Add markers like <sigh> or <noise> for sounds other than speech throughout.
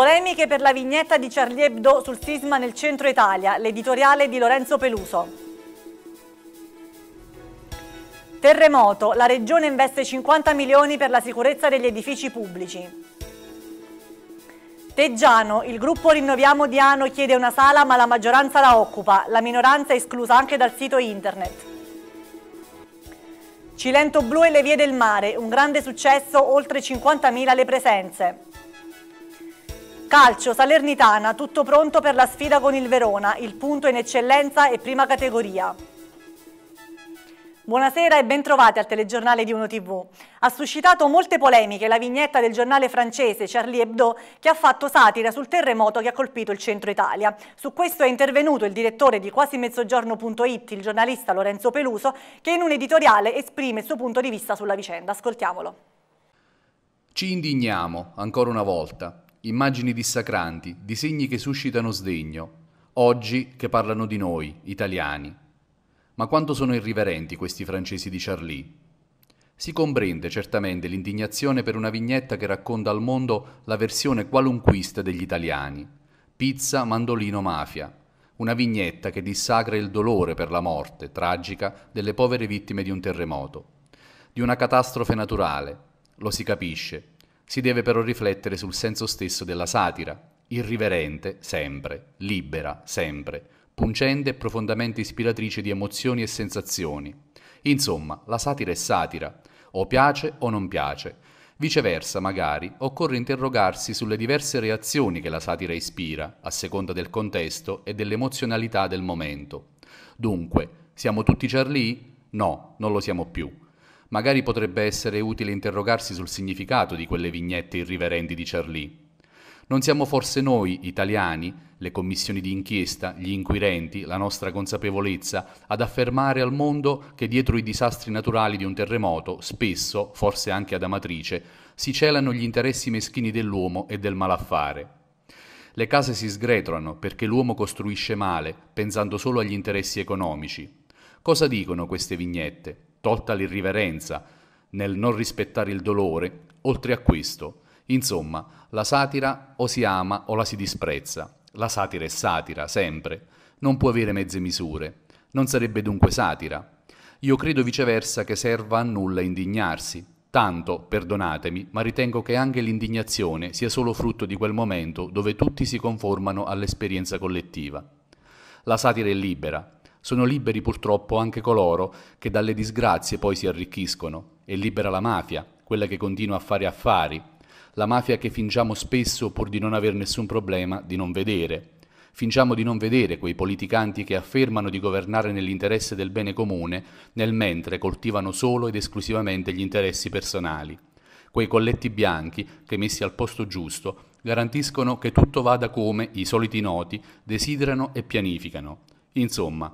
Polemiche per la vignetta di Charlie Hebdo sul sisma nel centro Italia, l'editoriale di Lorenzo Peluso. Terremoto, la regione investe 50 milioni per la sicurezza degli edifici pubblici. Teggiano, il gruppo Rinnoviamo Diano chiede una sala ma la maggioranza la occupa, la minoranza è esclusa anche dal sito internet. Cilento Blu e le vie del mare, un grande successo, oltre 50.000 le presenze. Calcio, Salernitana, tutto pronto per la sfida con il Verona, il punto in eccellenza e prima categoria. Buonasera e bentrovati al telegiornale di 1 TV. Ha suscitato molte polemiche la vignetta del giornale francese Charlie Hebdo che ha fatto satira sul terremoto che ha colpito il centro Italia. Su questo è intervenuto il direttore di quasimezzogiorno.it, il giornalista Lorenzo Peluso, che in un editoriale esprime il suo punto di vista sulla vicenda. Ascoltiamolo. Ci indigniamo, ancora una volta, immagini dissacranti, disegni che suscitano sdegno, oggi che parlano di noi, italiani. Ma quanto sono irriverenti questi francesi di Charlie? Si comprende certamente l'indignazione per una vignetta che racconta al mondo la versione qualunquista degli italiani. Pizza, mandolino, mafia. Una vignetta che dissacra il dolore per la morte tragica delle povere vittime di un terremoto, di una catastrofe naturale. Lo si capisce, si deve però riflettere sul senso stesso della satira, irriverente sempre, libera sempre, pungente e profondamente ispiratrice di emozioni e sensazioni. Insomma, la satira è satira, o piace o non piace. Viceversa, magari, occorre interrogarsi sulle diverse reazioni che la satira ispira, a seconda del contesto e dell'emozionalità del momento. Dunque, siamo tutti Charlie? No, non lo siamo più Magari potrebbe essere utile interrogarsi sul significato di quelle vignette irriverenti di Charlie. Non siamo forse noi, italiani, le commissioni di inchiesta, gli inquirenti, la nostra consapevolezza, ad affermare al mondo che dietro i disastri naturali di un terremoto, spesso, forse anche ad amatrice, si celano gli interessi meschini dell'uomo e del malaffare. Le case si sgretolano perché l'uomo costruisce male, pensando solo agli interessi economici. Cosa dicono queste vignette? tolta l'irriverenza, nel non rispettare il dolore, oltre a questo. Insomma, la satira o si ama o la si disprezza. La satira è satira, sempre. Non può avere mezze misure. Non sarebbe dunque satira. Io credo viceversa che serva a nulla indignarsi. Tanto, perdonatemi, ma ritengo che anche l'indignazione sia solo frutto di quel momento dove tutti si conformano all'esperienza collettiva. La satira è libera, sono liberi purtroppo anche coloro che dalle disgrazie poi si arricchiscono. È libera la mafia, quella che continua a fare affari, la mafia che fingiamo spesso pur di non aver nessun problema di non vedere. Fingiamo di non vedere quei politicanti che affermano di governare nell'interesse del bene comune, nel mentre coltivano solo ed esclusivamente gli interessi personali. Quei colletti bianchi che messi al posto giusto garantiscono che tutto vada come i soliti noti desiderano e pianificano. Insomma,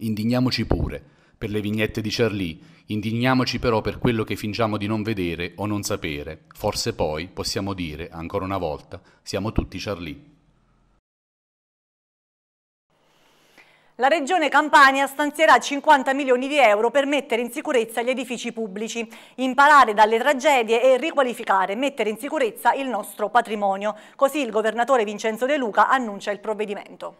Indigniamoci pure per le vignette di Charlie, indigniamoci però per quello che fingiamo di non vedere o non sapere. Forse poi possiamo dire, ancora una volta, siamo tutti Charlie. La Regione Campania stanzierà 50 milioni di euro per mettere in sicurezza gli edifici pubblici, imparare dalle tragedie e riqualificare, mettere in sicurezza il nostro patrimonio. Così il governatore Vincenzo De Luca annuncia il provvedimento.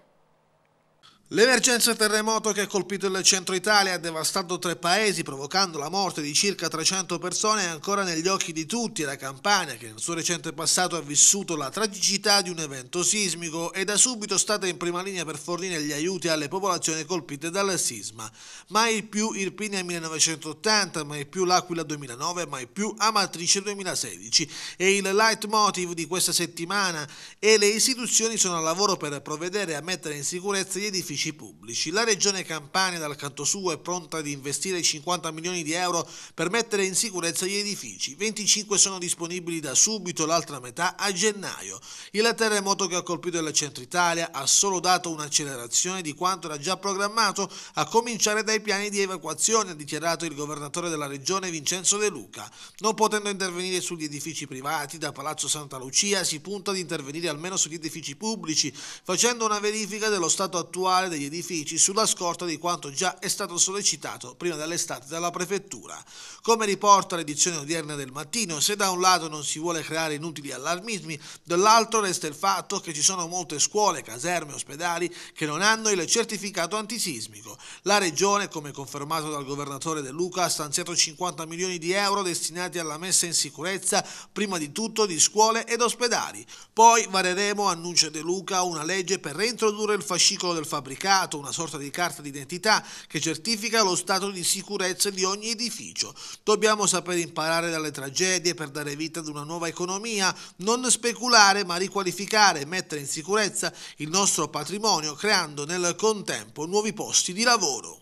L'emergenza terremoto che ha colpito il centro Italia ha devastato tre paesi, provocando la morte di circa 300 persone, è ancora negli occhi di tutti la Campania, che nel suo recente passato ha vissuto la tragicità di un evento sismico e da subito è stata in prima linea per fornire gli aiuti alle popolazioni colpite dal sisma. Mai più Irpinia 1980, mai più L'Aquila 2009, mai più Amatrice 2016. E il leitmotiv di questa settimana e le istituzioni sono al lavoro per provvedere a mettere in sicurezza gli edifici uffici pubblici. La regione Campania dal canto suo è pronta ad investire 50 milioni di euro per mettere in sicurezza gli edifici. 25 sono disponibili da subito, l'altra metà a gennaio. Il terremoto che ha colpito la centro Italia ha solo dato un'accelerazione di quanto era già programmato, a cominciare dai piani di evacuazione, ha dichiarato il governatore della regione Vincenzo De Luca. Non potendo intervenire sugli edifici privati da Palazzo Santa Lucia, si punta ad intervenire almeno sugli edifici pubblici, facendo una verifica dello stato attuale proprietà degli edifici sulla scorta di quanto già è stato sollecitato prima dell'estate dalla Prefettura. Come riporta l'edizione odierna del mattino, se da un lato non si vuole creare inutili allarmismi, dall'altro resta il fatto che ci sono molte scuole, caserme, ospedali che non hanno il certificato antisismico. La Regione, come confermato dal governatore De Luca, ha stanziato 50 milioni di euro destinati alla messa in sicurezza prima di tutto di scuole ed ospedali. Poi vareremo, annuncia De Luca, una legge per reintrodurre il fascicolo del fabbricato certificato, una sorta di carta d'identità che certifica lo stato di sicurezza di ogni edificio. Dobbiamo saper imparare dalle tragedie per dare vita ad una nuova economia, non speculare ma riqualificare e mettere in sicurezza il nostro patrimonio creando nel contempo nuovi posti di lavoro.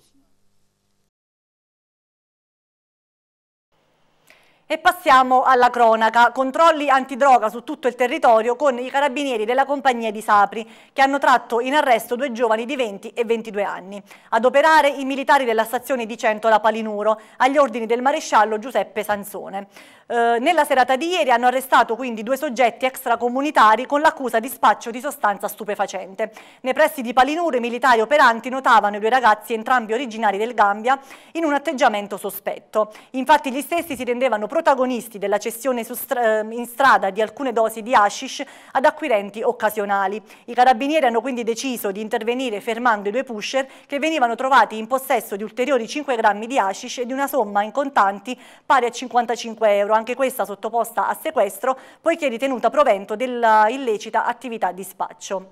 E passiamo alla cronaca, controlli antidroga su tutto il territorio con i carabinieri della compagnia di Sapri che hanno tratto in arresto due giovani di 20 e 22 anni. Ad operare i militari della stazione di Centola Palinuro agli ordini del maresciallo Giuseppe Sansone. Eh, nella serata di ieri hanno arrestato quindi due soggetti extracomunitari con l'accusa di spaccio di sostanza stupefacente. Nei pressi di Palinuro i militari operanti notavano i due ragazzi entrambi originari del Gambia in un atteggiamento sospetto. Infatti gli stessi si rendevano protagonisti della cessione stra ehm, in strada di alcune dosi di hashish ad acquirenti occasionali. I carabinieri hanno quindi deciso di intervenire fermando i due pusher che venivano trovati in possesso di ulteriori 5 grammi di hashish e di una somma in contanti pari a 55 euro, anche questa sottoposta a sequestro poiché ritenuta provento dell'illecita attività di spaccio.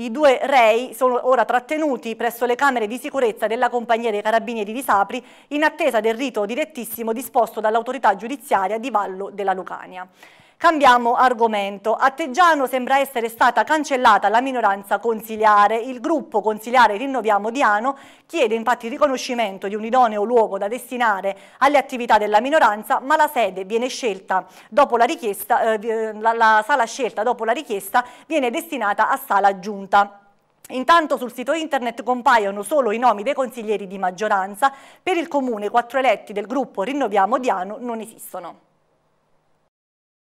I due rei sono ora trattenuti presso le camere di sicurezza della Compagnia dei Carabinieri di Sapri in attesa del rito direttissimo disposto dall'autorità giudiziaria di Vallo della Lucania. Cambiamo argomento. A Teggiano sembra essere stata cancellata la minoranza consiliare. Il gruppo consiliare Rinnoviamo Diano chiede infatti il riconoscimento di un idoneo luogo da destinare alle attività della minoranza, ma la sede viene scelta dopo la richiesta, eh, eh, la, la sala scelta dopo la richiesta viene destinata a sala aggiunta. Intanto sul sito internet compaiono solo i nomi dei consiglieri di maggioranza, per il comune quattro eletti del gruppo Rinnoviamo Diano non esistono.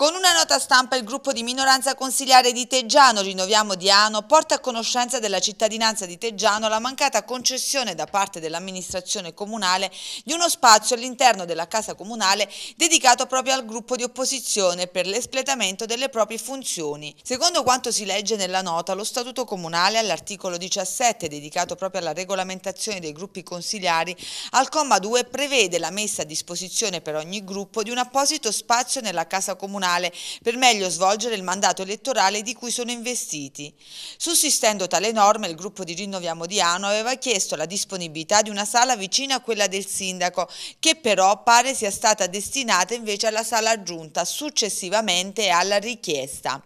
Con una nota stampa il gruppo di minoranza consigliare di Teggiano Rinnoviamo Diano porta a conoscenza della cittadinanza di Teggiano la mancata concessione da parte dell'amministrazione comunale di uno spazio all'interno della casa comunale dedicato proprio al gruppo di opposizione per l'espletamento delle proprie funzioni. Secondo quanto si legge nella nota, lo statuto comunale all'articolo 17 dedicato proprio alla regolamentazione dei gruppi consigliari al comma 2 prevede la messa a disposizione per ogni gruppo di un apposito spazio nella casa comunale nazionale per meglio svolgere il mandato elettorale di cui sono investiti. Sussistendo tale norma, il gruppo di Rinnoviamo Diano aveva chiesto la disponibilità di una sala vicina a quella del sindaco, che però pare sia stata destinata invece alla sala aggiunta successivamente alla richiesta.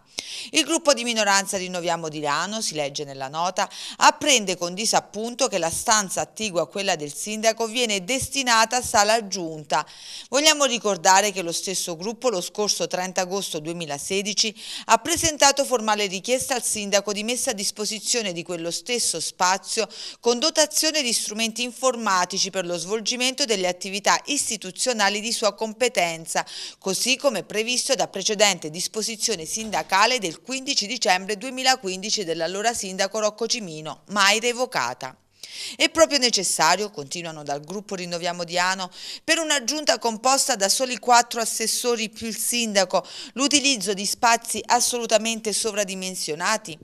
Il gruppo di minoranza Rinnoviamo di Rano, si legge nella nota, apprende con disappunto che la stanza attigua a quella del sindaco viene destinata a sala aggiunta. Vogliamo ricordare che lo stesso gruppo lo scorso 30 agosto 2016 ha presentato formale richiesta al sindaco di messa a disposizione di quello stesso spazio con dotazione di strumenti informatici per lo svolgimento delle attività istituzionali di sua competenza, così come previsto da precedente disposizione sindacale ufficiale del 15 dicembre 2015 dell'allora sindaco Rocco Cimino, mai revocata. È proprio necessario, continuano dal gruppo Rinnoviamo Diano, per una giunta composta da soli quattro assessori più il sindaco, l'utilizzo di spazi assolutamente sovradimensionati?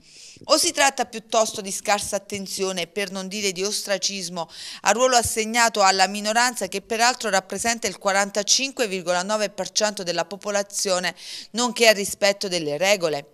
O si tratta piuttosto di scarsa attenzione, per non dire di ostracismo, al ruolo assegnato alla minoranza che peraltro rappresenta il 45,9% della popolazione, nonché al rispetto delle regole?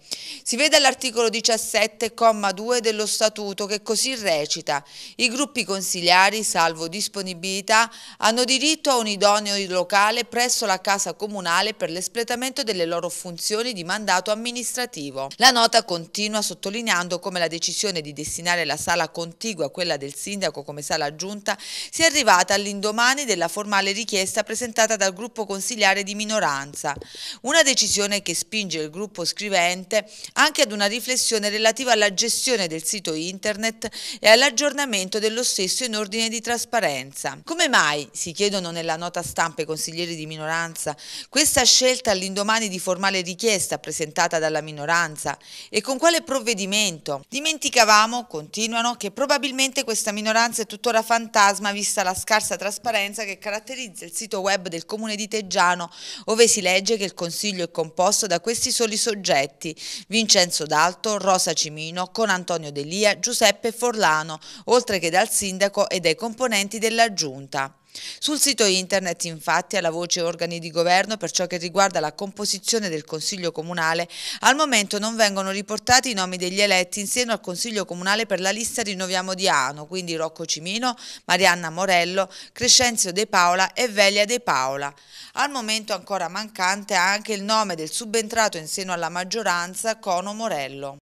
Si vede all'articolo 17,2 dello Statuto che così recita «I gruppi consigliari, salvo disponibilità, hanno diritto a un idoneo locale presso la Casa Comunale per l'espletamento delle loro funzioni di mandato amministrativo». La nota continua a sottolineare sottolineando come la decisione di destinare la sala contigua a quella del sindaco come sala aggiunta sia arrivata all'indomani della formale richiesta presentata dal gruppo consigliare di minoranza. Una decisione che spinge il gruppo scrivente anche ad una riflessione relativa alla gestione del sito internet e all'aggiornamento dello stesso in ordine di trasparenza. Come mai, si chiedono nella nota stampa i consiglieri di minoranza, questa scelta all'indomani di formale richiesta presentata dalla minoranza e con quale provvedimento movimento. Dimenticavamo, continuano, che probabilmente questa minoranza è tuttora fantasma vista la scarsa trasparenza che caratterizza il sito web del comune di Teggiano, dove si legge che il consiglio è composto da questi soli soggetti, Vincenzo D'Alto, Rosa Cimino, con Antonio Delia, Giuseppe Forlano, oltre che dal sindaco e dai componenti della giunta. Sul sito internet infatti alla voce organi di governo per ciò che riguarda la composizione del Consiglio Comunale al momento non vengono riportati i nomi degli eletti in seno al Consiglio Comunale per la lista Rinnoviamo di Ano, quindi Rocco Cimino, Marianna Morello, Crescenzio De Paola e Velia De Paola. Al momento ancora mancante anche il nome del subentrato in seno alla maggioranza Cono Morello.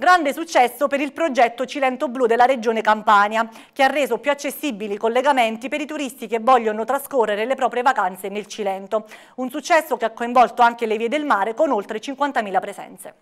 Grande successo per il progetto Cilento Blu della Regione Campania, che ha reso più accessibili i collegamenti per i turisti che vogliono trascorrere le proprie vacanze nel Cilento. Un successo che ha coinvolto anche le vie del mare con oltre 50.000 presenze.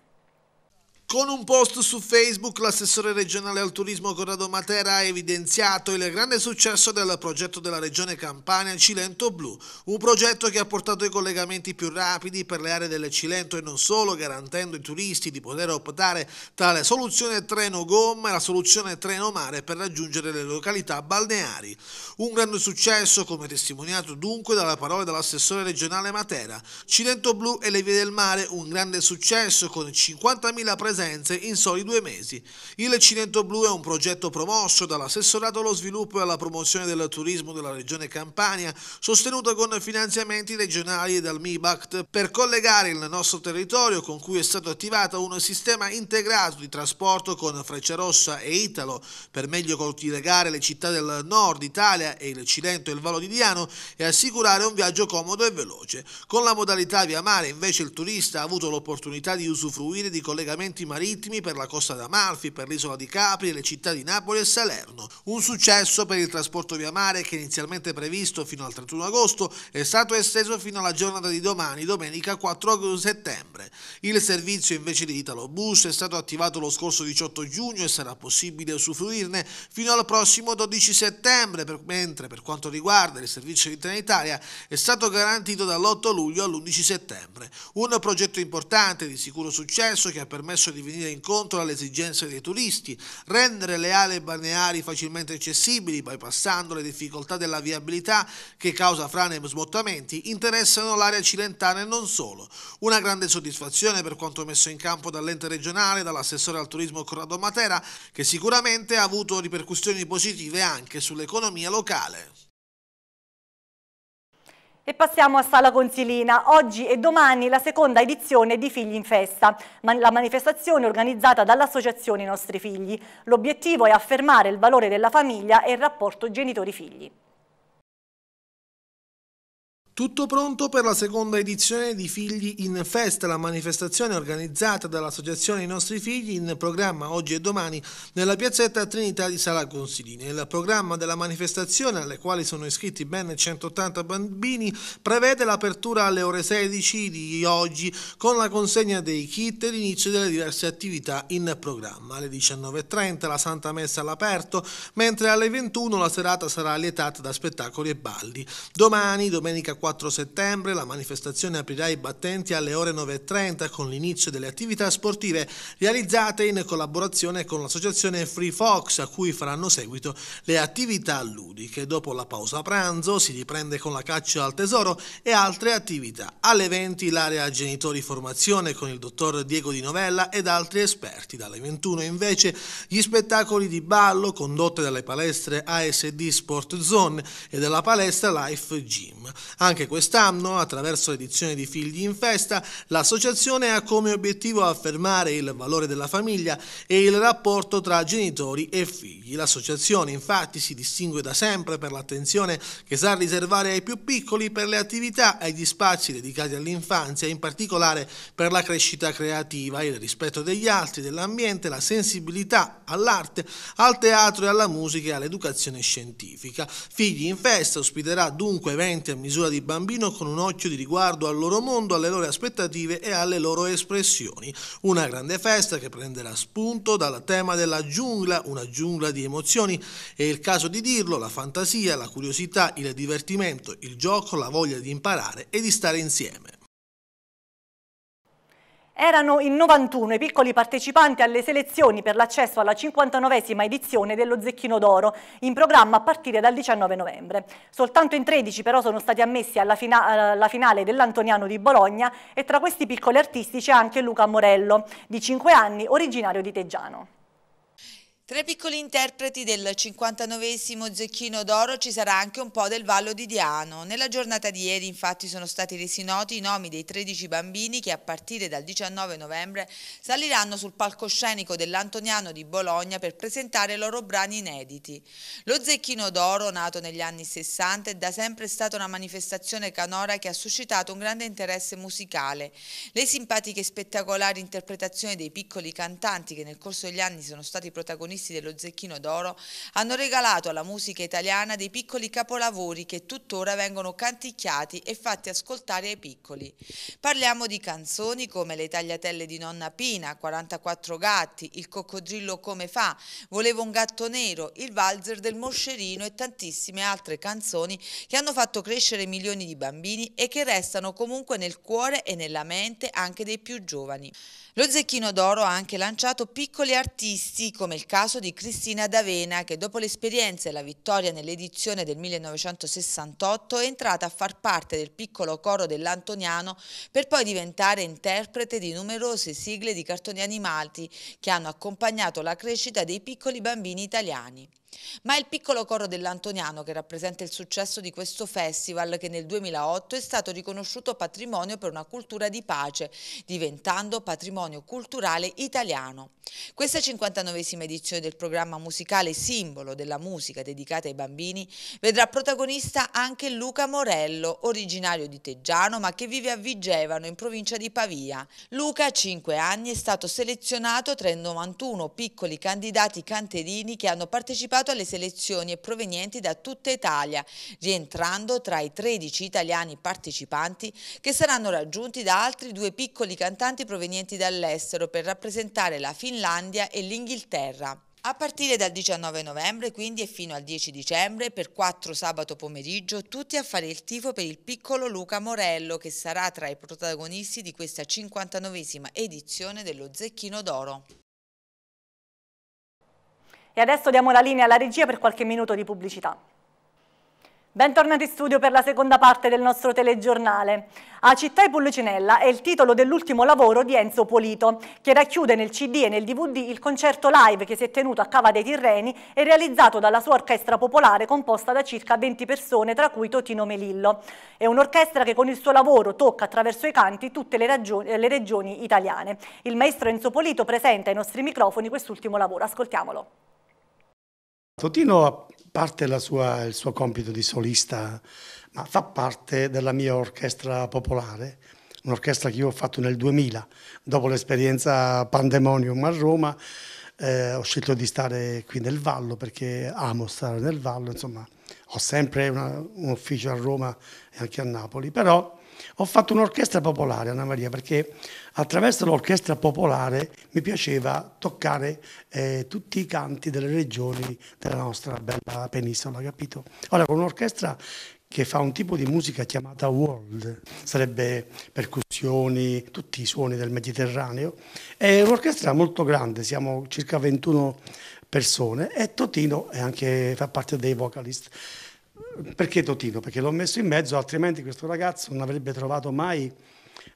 Con un post su Facebook l'assessore regionale al turismo Corrado Matera ha evidenziato il grande successo del progetto della regione Campania Cilento Blu, un progetto che ha portato i collegamenti più rapidi per le aree del Cilento e non solo, garantendo ai turisti di poter optare tra la soluzione treno gomma e la soluzione treno mare per raggiungere le località balneari. Un grande successo come testimoniato dunque dalla parola dell'assessore regionale Matera. Cilento Blu e le vie del mare, un grande successo con 50.000 presenze presenze in soli due mesi. Il Cilento Blu è un progetto promosso dall'assessorato allo sviluppo e alla promozione del turismo della regione Campania, sostenuto con finanziamenti regionali e dal MIBACT, per collegare il nostro territorio con cui è stato attivato un sistema integrato di trasporto con Freccia Rossa e Italo, per meglio collegare le città del nord Italia e il Cilento e il Vallo di Diano e assicurare un viaggio comodo e veloce. Con la modalità via mare invece il turista ha avuto l'opportunità di usufruire di collegamenti marittimi per la costa d'Amalfi, per l'isola di Capri, le città di Napoli e Salerno. Un successo per il trasporto via mare che inizialmente previsto fino al 31 agosto è stato esteso fino alla giornata di domani, domenica 4 settembre. Il servizio invece di Italo Bus è stato attivato lo scorso 18 giugno e sarà possibile usufruirne fino al prossimo 12 settembre, mentre per quanto riguarda il servizio di Trenitalia è stato garantito dall'8 luglio all'11 settembre. Un progetto importante di sicuro successo che ha permesso di di venire incontro alle esigenze dei turisti, rendere le aree balneari facilmente accessibili, bypassando le difficoltà della viabilità che causa frane e sbottamenti, interessano l'area cilentana e non solo. Una grande soddisfazione per quanto messo in campo dall'ente regionale, dall'assessore al turismo Corrado Matera, che sicuramente ha avuto ripercussioni positive anche sull'economia locale. E passiamo a Sala Consilina. Oggi e domani la seconda edizione di Figli in Festa, la manifestazione organizzata dall'associazione I Nostri Figli. L'obiettivo è affermare il valore della famiglia e il rapporto genitori-figli. Tutto pronto per la seconda edizione di Figli in Festa, la manifestazione organizzata dall'associazione I Nostri Figli in programma oggi e domani nella piazzetta Trinità di Sala Consilina. Il programma della manifestazione, alle quali sono iscritti ben 180 bambini, prevede l'apertura alle ore 16 di oggi con la consegna dei kit e l'inizio delle diverse attività in programma. Alle 19.30 la Santa Messa all'aperto, mentre alle 21 la serata sarà lietata da spettacoli e balli. Domani, domenica 4 4 settembre la manifestazione aprirà i battenti alle ore 9.30 con l'inizio delle attività sportive realizzate in collaborazione con l'associazione Free Fox a cui faranno seguito le attività ludiche. Dopo la pausa pranzo si riprende con la caccia al tesoro e altre attività. Alle 20 l'area genitori formazione con il dottor Diego Di Novella ed altri esperti. Dalle 21 invece gli spettacoli di ballo condotte dalle palestre ASD Sport Zone e dalla palestra Life Gym. Anche anche quest'anno, attraverso l'edizione di Figli in Festa, l'associazione ha come obiettivo affermare il valore della famiglia e il rapporto tra genitori e figli. L'associazione infatti si distingue da sempre per l'attenzione che sa riservare ai più piccoli per le attività e gli spazi dedicati all'infanzia, in particolare per la crescita creativa, il rispetto degli altri, dell'ambiente, la sensibilità all'arte, al teatro e alla musica e all'educazione scientifica. Figli in Festa ospiterà dunque eventi a misura di bambino con un occhio di riguardo al loro mondo, alle loro aspettative e alle loro espressioni. Una grande festa che prenderà spunto dal tema della giungla, una giungla di emozioni, è il caso di dirlo, la fantasia, la curiosità, il divertimento, il gioco, la voglia di imparare e di stare insieme. Erano in 91 i piccoli partecipanti alle selezioni per l'accesso alla 59esima edizione dello Zecchino d'Oro, in programma a partire dal 19 novembre. Soltanto in 13 però sono stati ammessi alla, fina alla finale dell'Antoniano di Bologna e tra questi piccoli artisti c'è anche Luca Morello, di 5 anni, originario di Teggiano. Tra i piccoli interpreti del 59 Zecchino d'Oro ci sarà anche un po' del Vallo di Diano. Nella giornata di ieri infatti sono stati resi noti i nomi dei 13 bambini che a partire dal 19 novembre saliranno sul palcoscenico dell'Antoniano di Bologna per presentare i loro brani inediti. Lo Zecchino d'Oro, nato negli anni 60, è da sempre stata una manifestazione canora che ha suscitato un grande interesse musicale. Le simpatiche e spettacolari interpretazioni dei piccoli cantanti che nel corso degli anni sono stati protagonisti finalisti dello Zecchino d'Oro, hanno regalato alla musica italiana dei piccoli capolavori che tuttora vengono canticchiati e fatti ascoltare ai piccoli. Parliamo di canzoni come Le tagliatelle di nonna Pina, 44 gatti, Il coccodrillo come fa, Volevo un gatto nero, Il valzer del moscerino e tantissime altre canzoni che hanno fatto crescere milioni di bambini e che restano comunque nel cuore e nella mente anche dei più giovani. Lo Zecchino d'Oro ha anche lanciato piccoli artisti come il caso caso di Cristina D'Avena che dopo l'esperienza e la vittoria nell'edizione del 1968 è entrata a far parte del piccolo coro dell'Antoniano per poi diventare interprete di numerose sigle di cartoni animati che hanno accompagnato la crescita dei piccoli bambini italiani. Ma è il piccolo coro dell'Antoniano che rappresenta il successo di questo festival che nel 2008 è stato riconosciuto patrimonio per una cultura di pace, diventando patrimonio culturale italiano. Questa 59esima edizione del programma musicale simbolo della musica dedicata ai bambini vedrà protagonista anche Luca Morello, originario di Teggiano ma che vive a Vigevano in provincia di Pavia. Luca, a 5 anni, è stato selezionato tra i 91 piccoli candidati canterini che hanno partecipato partecipato alle selezioni e provenienti da tutta Italia, rientrando tra i 13 italiani partecipanti che saranno raggiunti da altri due piccoli cantanti provenienti dall'estero per rappresentare la Finlandia e l'Inghilterra. A partire dal 19 novembre quindi e fino al 10 dicembre per quattro sabato pomeriggio tutti a fare il tifo per il piccolo Luca Morello che sarà tra i protagonisti di questa 59esima edizione dello Zecchino d'Oro. E adesso diamo la linea alla regia per qualche minuto di pubblicità. Bentornati in studio per la seconda parte del nostro telegiornale. A Città e Pullucinella è il titolo dell'ultimo lavoro di Enzo Polito, che racchiude nel CD e nel DVD il concerto live che si è tenuto a Cava dei Tirreni e realizzato dalla sua orchestra popolare composta da circa 20 persone, tra cui Totino Melillo. È un'orchestra che con il suo lavoro tocca attraverso i canti tutte le, ragioni, eh, le regioni italiane. Il maestro Enzo Polito presenta ai nostri microfoni quest'ultimo lavoro. Ascoltiamolo. Totino, a parte sua, il suo compito di solista, ma fa parte della mia orchestra popolare, un'orchestra che io ho fatto nel 2000, dopo l'esperienza Pandemonium a Roma, eh, ho scelto di stare qui nel Vallo perché amo stare nel Vallo, insomma ho sempre una, un ufficio a Roma e anche a Napoli, però ho fatto un'orchestra popolare, Anna Maria, perché Attraverso l'orchestra popolare mi piaceva toccare eh, tutti i canti delle regioni della nostra bella penisola, capito? Ora, con un'orchestra che fa un tipo di musica chiamata world, sarebbe percussioni, tutti i suoni del Mediterraneo, è un'orchestra molto grande, siamo circa 21 persone e Totino anche, fa parte dei vocalist. Perché Totino? Perché l'ho messo in mezzo, altrimenti questo ragazzo non avrebbe trovato mai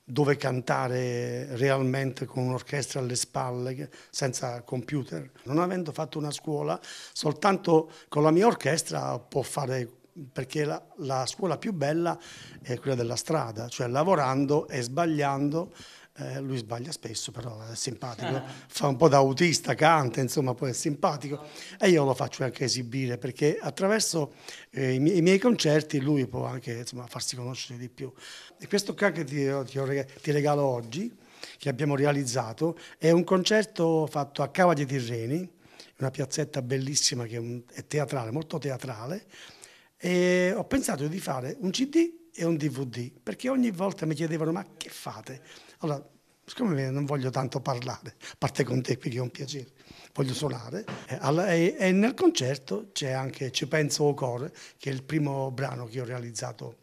dove cantare realmente con un'orchestra alle spalle, senza computer. Non avendo fatto una scuola, soltanto con la mia orchestra può fare perché la, la scuola più bella è quella della strada, cioè lavorando e sbagliando eh, lui sbaglia spesso, però è simpatico, eh. fa un po' da autista, canta, insomma poi è simpatico e io lo faccio anche esibire perché attraverso eh, i, miei, i, miei concerti lui può anche insomma, farsi conoscere di più. E questo qua che ti, ti, ti regalo oggi, che abbiamo realizzato, è un concerto fatto a Cava dei Tirreni, una piazzetta bellissima che è teatrale, molto teatrale, e ho pensato di fare un CD e un DVD, perché ogni volta mi chiedevano ma che fate? Allora, siccome non voglio tanto parlare, parte con te qui che è un piacere, voglio suonare, eh, e, nel concerto c'è anche Ci penso o core, che è il primo brano che ho realizzato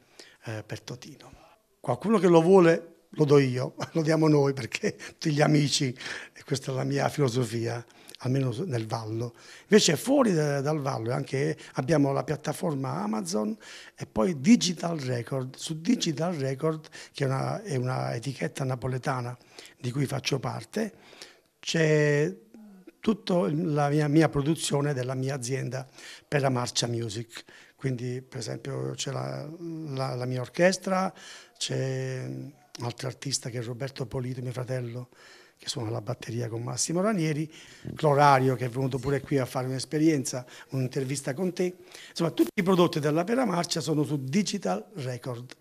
eh, per Totino. Qualcuno che lo vuole lo do io, <laughs> lo diamo noi perché tutti gli amici, e questa è la mia filosofia, almeno nel vallo. Invece fuori da, dal vallo anche, abbiamo la piattaforma Amazon e poi Digital Record. Su Digital Record, che è una, è una etichetta napoletana di cui faccio parte, c'è tutta la mia, mia produzione della mia azienda per la Marcia Music quindi per esempio c'è la, la, la, mia orchestra, c'è un altro artista che è Roberto Polito, mio fratello, che sono alla batteria con Massimo Ranieri, Clorario che è venuto pure qui a fare un'esperienza, un'intervista con te. Insomma, tutti i prodotti della Pera Marcia sono su Digital Record.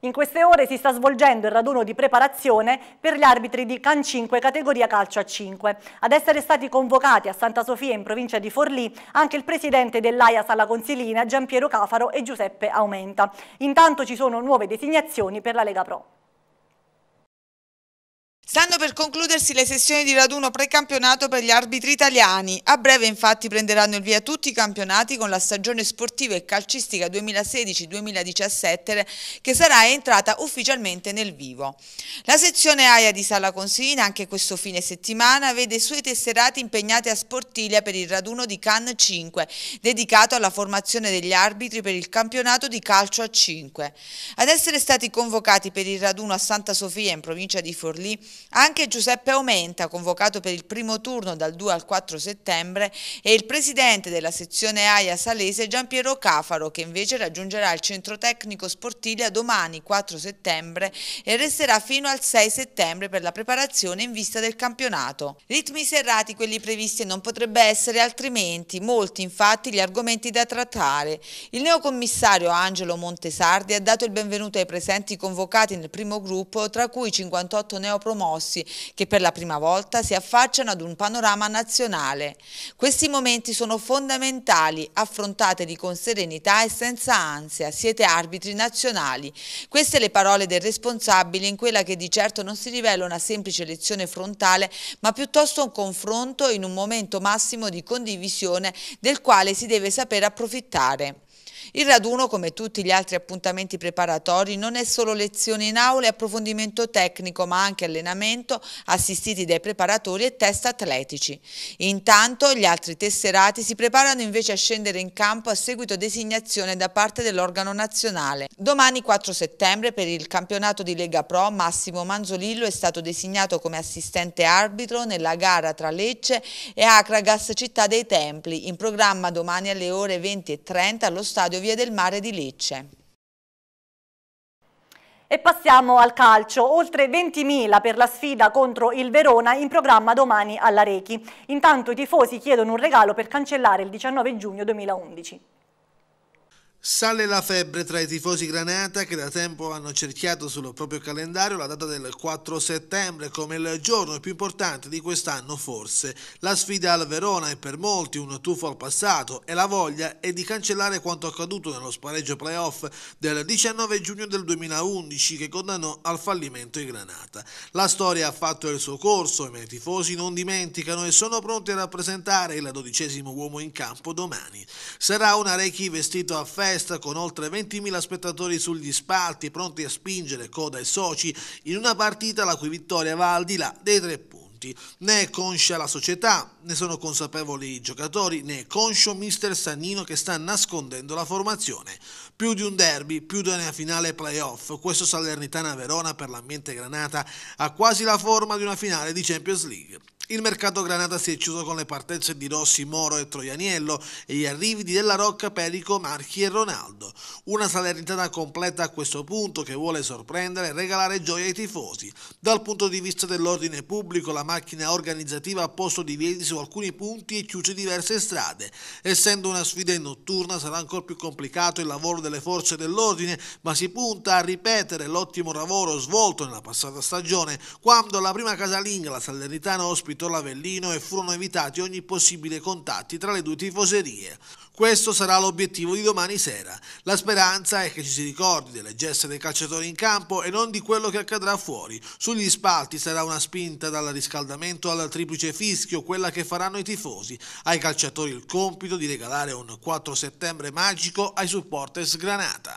In queste ore si sta svolgendo il raduno di preparazione per gli arbitri di Can 5 categoria calcio a 5. Ad essere stati convocati a Santa Sofia in provincia di Forlì anche il presidente dell'AIA Sala Consilina Giampiero Cafaro e Giuseppe Aumenta. Intanto ci sono nuove designazioni per la Lega Pro. Stanno per concludersi le sessioni di raduno precampionato per gli arbitri italiani. A breve infatti prenderanno il via tutti i campionati con la stagione sportiva e calcistica 2016-2017 che sarà entrata ufficialmente nel vivo. La sezione AIA di Sala Consilina anche questo fine settimana vede i suoi tesserati impegnati a Sportiglia per il raduno di Cannes 5 dedicato alla formazione degli arbitri per il campionato di calcio a 5. Ad essere stati convocati per il raduno a Santa Sofia in provincia di Forlì anche Giuseppe Aumenta, convocato per il primo turno dal 2 al 4 settembre, e il presidente della sezione AIA Salese Giampiero Cafaro, che invece raggiungerà il centro tecnico Sportiglia domani 4 settembre e resterà fino al 6 settembre per la preparazione in vista del campionato. Ritmi serrati quelli previsti e non potrebbe essere altrimenti, molti infatti gli argomenti da trattare. Il neocommissario Angelo Montesardi ha dato il benvenuto ai presenti convocati nel primo gruppo, tra cui 58 neopromotori Mossi, che per la prima volta si affacciano ad un panorama nazionale. Questi momenti sono fondamentali, affrontateli con serenità e senza ansia, siete arbitri nazionali. Queste le parole del responsabile in quella che di certo non si rivela una semplice lezione frontale, ma piuttosto un confronto in un momento massimo di condivisione del quale si deve sapere approfittare. Il raduno, come tutti gli altri appuntamenti preparatori, non è solo lezione in aula e approfondimento tecnico, ma anche allenamento assistiti dai preparatori e test atletici. Intanto gli altri tesserati si preparano invece a scendere in campo a seguito designazione da parte dell'organo nazionale. Domani 4 settembre per il campionato di Lega Pro Massimo Manzolillo è stato designato come assistente arbitro nella gara tra Lecce e Acragas Città dei Templi, in programma domani alle ore 20.30 allo stadio Vie del Mare di Lecce. E passiamo al calcio, oltre 20.000 per la sfida contro il Verona in programma domani alla Rechi. Intanto i tifosi chiedono un regalo per cancellare il 19 giugno 2011. Sale la febbre tra i tifosi Granata che da tempo hanno cerchiato sul proprio calendario la data del 4 settembre come il giorno più importante di quest'anno forse. La sfida al Verona è per molti un tuffo al passato e la voglia è di cancellare quanto accaduto nello spareggio playoff del 19 giugno del 2011 che condannò al fallimento i Granata. La storia ha fatto il suo corso ma i tifosi non dimenticano e sono pronti a rappresentare il dodicesimo uomo in campo domani. Sarà una Reiki vestito a festa festa con oltre 20.000 spettatori sugli spalti pronti a spingere coda e soci in una partita la cui vittoria va al di là dei tre punti. Ne è conscia la società, ne sono consapevoli i giocatori, ne è conscio mister Sannino che sta nascondendo la formazione. Più di un derby, più di una finale playoff, questo Salernitana-Verona per l'ambiente granata ha quasi la forma di una finale di Champions League. Il mercato Granata si è chiuso con le partenze di Rossi, Moro e Troianiello e gli arrivi di Della Rocca, Perico, Marchi e Ronaldo. Una Salernitana completa a questo punto che vuole sorprendere e regalare gioia ai tifosi. Dal punto di vista dell'ordine pubblico la macchina organizzativa ha posto divieti su alcuni punti e chiuse diverse strade. Essendo una sfida in notturna sarà ancora più complicato il lavoro delle forze dell'ordine ma si punta a ripetere l'ottimo lavoro svolto nella passata stagione quando la prima casalinga, la Salernitana, ospita Benevento, l'Avellino e furono evitati ogni possibile contatti tra le due tifoserie. Questo sarà l'obiettivo di domani sera. La speranza è che ci si ricordi delle geste dei calciatori in campo e non di quello che accadrà fuori. Sugli spalti sarà una spinta dal riscaldamento al triplice fischio, quella che faranno i tifosi. Ai calciatori il compito di regalare un 4 settembre magico ai supporters Granata.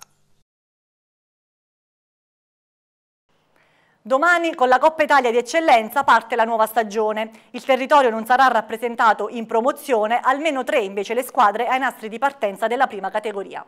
Domani con la Coppa Italia di Eccellenza parte la nuova stagione. Il territorio non sarà rappresentato in promozione, almeno tre invece le squadre ai nastri di partenza della prima categoria.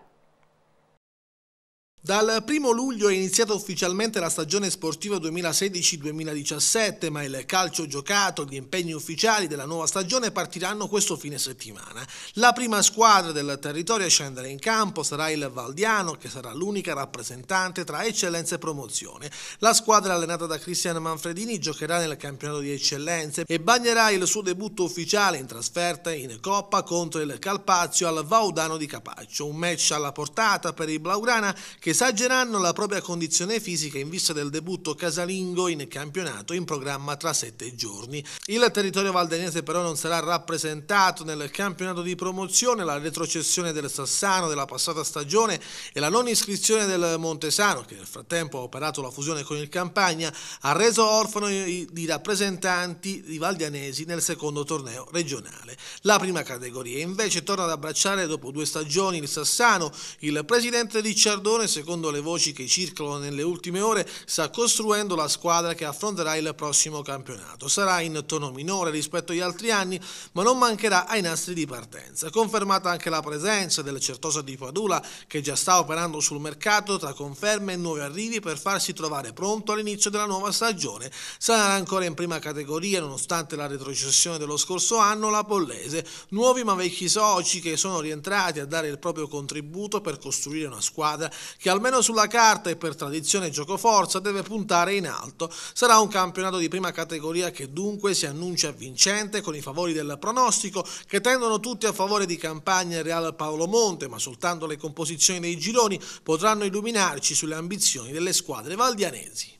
Dal 1 luglio è iniziata ufficialmente la stagione sportiva 2016-2017, ma il calcio giocato e gli impegni ufficiali della nuova stagione partiranno questo fine settimana. La prima squadra del territorio a scendere in campo sarà il Valdiano, che sarà l'unica rappresentante tra eccellenza e promozione. La squadra allenata da Cristian Manfredini giocherà nel campionato di eccellenze e bagnerà il suo debutto ufficiale in trasferta in Coppa contro il Calpazio al Vaudano di Capaccio, un match alla portata per i Blaugrana che che sageranno la propria condizione fisica in vista del debutto casalingo in campionato in programma tra sette giorni. Il territorio valdenese però non sarà rappresentato nel campionato di promozione, la retrocessione del Sassano della passata stagione e la non iscrizione del Montesano, che nel frattempo ha operato la fusione con il Campagna, ha reso orfano di rappresentanti di valdianesi nel secondo torneo regionale. La prima categoria invece torna ad abbracciare dopo due stagioni il Sassano, il presidente Ricciardone, secondo le voci che circolano nelle ultime ore, sta costruendo la squadra che affronterà il prossimo campionato. Sarà in tono minore rispetto agli altri anni, ma non mancherà ai nastri di partenza. Confermata anche la presenza del Certosa di Padula, che già sta operando sul mercato tra conferme e nuovi arrivi per farsi trovare pronto all'inizio della nuova stagione. Sarà ancora in prima categoria, nonostante la retrocessione dello scorso anno, la Pollese. Nuovi ma vecchi soci che sono rientrati a dare il proprio contributo per costruire una squadra che che almeno sulla carta e per tradizione giocoforza deve puntare in alto. Sarà un campionato di prima categoria che dunque si annuncia vincente con i favori del pronostico che tendono tutti a favore di Campagna e Real Paolo Monte, ma soltanto le composizioni dei gironi potranno illuminarci sulle ambizioni delle squadre valdianesi.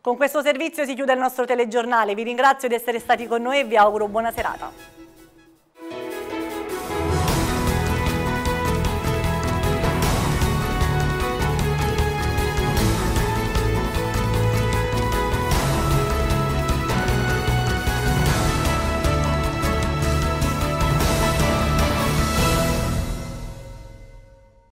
Con questo servizio si chiude il nostro telegiornale, vi ringrazio di essere stati con noi e vi auguro buona serata.